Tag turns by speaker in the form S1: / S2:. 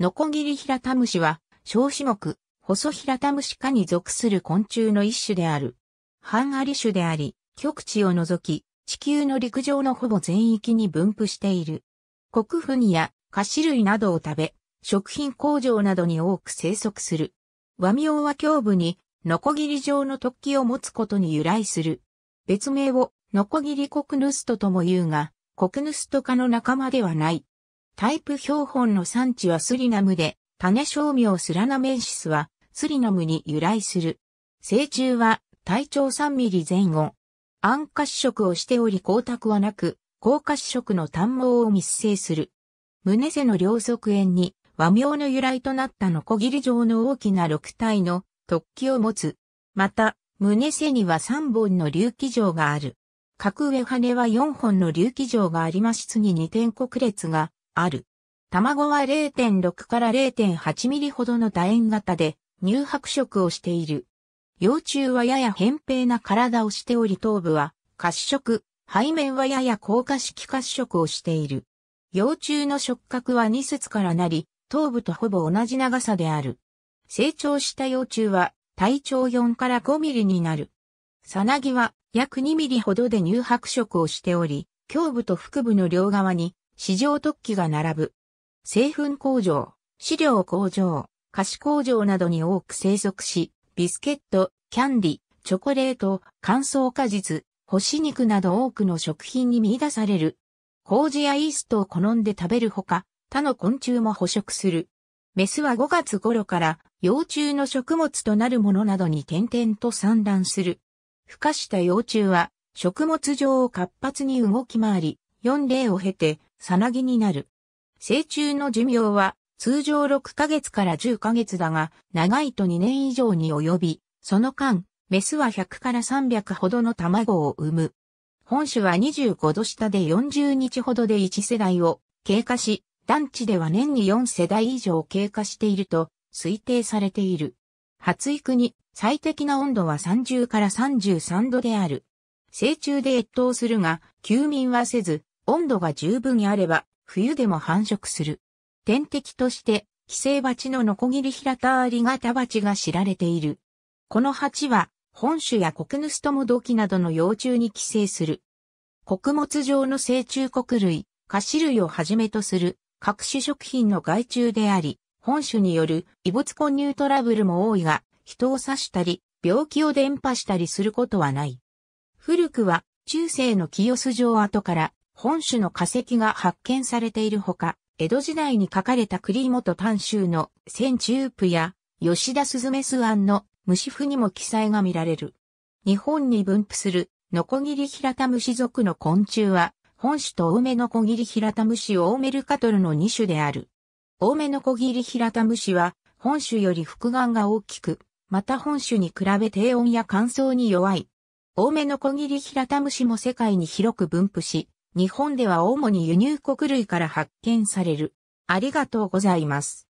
S1: ノコギリヒラタムシは、小種目、細ヒラタムシ科に属する昆虫の一種である。半アリ種であり、極地を除き、地球の陸上のほぼ全域に分布している。国粉や菓子類などを食べ、食品工場などに多く生息する。和名は胸部に、ノコギリ状の突起を持つことに由来する。別名を、ノコギリコクヌストとも言うが、コクヌスト科の仲間ではない。タイプ標本の産地はスリナムで、種商名スラナメンシスはスリナムに由来する。成虫は体長3ミリ前後。暗褐色をしており光沢はなく、高褐色の短毛を密生する。胸セの両側縁に和名の由来となったノコギリ状の大きな6体の突起を持つ。また、胸セには3本の隆起状がある。格上羽は4本の隆起状がありますに2点国列がある。卵は0.6から0.8ミリほどの楕円型で乳白色をしている。幼虫はやや扁平な体をしており頭部は褐色、背面はやや硬化式褐色をしている。幼虫の触覚は2節からなり、頭部とほぼ同じ長さである。成長した幼虫は体長4から5ミリになる。サナギは約2ミリほどで乳白色をしており、胸部と腹部の両側に市場特許が並ぶ。製粉工場、飼料工場、菓子工場などに多く生息し、ビスケット、キャンディ、チョコレート、乾燥果実、干し肉など多くの食品に見出される。麹やイーストを好んで食べるほか、他の昆虫も捕食する。メスは5月頃から幼虫の食物となるものなどに点々と産卵する。孵化した幼虫は食物上を活発に動き回り、4例を経てさなぎになる。成虫の寿命は通常6ヶ月から10ヶ月だが、長いと2年以上に及び、その間、メスは100から300ほどの卵を産む。本種は25度下で40日ほどで1世代を経過し、団地では年に4世代以上経過していると推定されている。発育に最適な温度は30から33度である。成虫で越冬するが、休眠はせず、温度が十分にあれば、冬でも繁殖する。天敵として、寄生蜂のノコギリヒラタアリガタ蜂が知られている。この蜂は、本種やコクヌストモドキなどの幼虫に寄生する。穀物上の成虫穀類、菓子類をはじめとする各種食品の害虫であり、本種による異物混入トラブルも多いが、人を刺したり、病気を伝播したりすることはない。古くは中世の清洲城跡から本種の化石が発見されているほか、江戸時代に書かれた栗本丹州の千中プや吉田鈴目巣ンの虫符にも記載が見られる。日本に分布するノコギリヒラタムシ属の昆虫は、本種と多めノコギリヒラタムシオーメルカトルの2種である。多めノコギリヒラタムシは、本種より複眼が大きく、また本種に比べ低温や乾燥に弱い。多めノコギリヒラタムシも世界に広く分布し、日本では主に輸入国類から発見される。ありがとうございます。